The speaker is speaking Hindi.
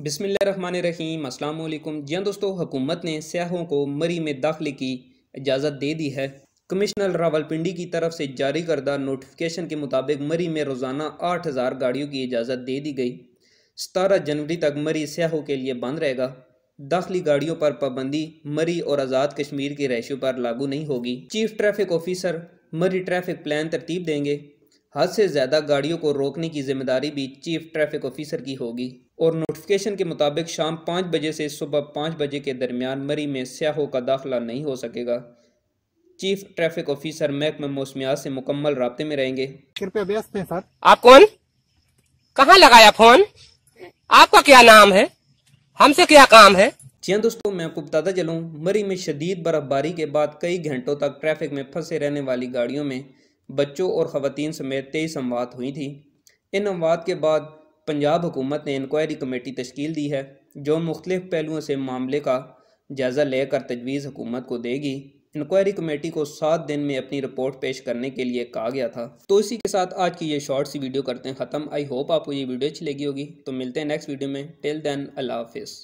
रहीम असल जी दोस्तों हुकूमत ने सयाहों को मरी में दाखिले की इजाज़त दे दी है कमिश्नर रावलपिंडी की तरफ से जारी करदा नोटिफिकेशन के मुताबिक मरी में रोज़ाना आठ हज़ार गाड़ियों की इजाज़त दे दी गई सतारह जनवरी तक मरी सयाहों के लिए बंद रहेगा दाखिली गाड़ियों पर पाबंदी मरी और आज़ाद कश्मीर के रहशों पर लागू नहीं होगी chief traffic officer Murree traffic plan तरतीब देंगे हद से ज़्यादा गाड़ियों को रोकने की जिम्मेदारी भी चीफ ट्रैफिक ऑफिसर की होगी और नोटिफिकेशन के मुताबिक शाम पाँच बजे से सुबह पाँच बजे के दरमियान मरी में स्याहों का दाखिला नहीं हो सकेगा चीफ ट्रैफिक ऑफिसर महकमे मौसमियात से मुकम्मल रबते में रहेंगे कृपया व्यस्त हैं सर आप कौन कहाँ लगाया फोन आपका क्या नाम है हमसे क्या काम है जी हाँ दोस्तों मैं आपको बताता चलूँ मरी में शदीद बर्फबारी के बाद कई घंटों तक ट्रैफिक में फंसे रहने वाली गाड़ियों में बच्चों और ख़वान समेत तेईस अमवात हुई थी इन अमवात के बाद पंजाब हुकूमत ने इंक्वायरी कमेटी तश्कील दी है जो मुख्तलिफ़ पहलुओं से मामले का जायज़ा लेकर तजवीज़ हुकूमत को देगी इंक्वायरी कमेटी को सात दिन में अपनी रिपोर्ट पेश करने के लिए कहा गया था तो इसी के साथ आज की ये शॉर्ट सी वीडियो करते हैं ख़त्म आई होप आपको ये वीडियो अच्छी लगी होगी तो मिलते हैं नेक्स्ट वीडियो में टिल देन अल्लाह हाफिज़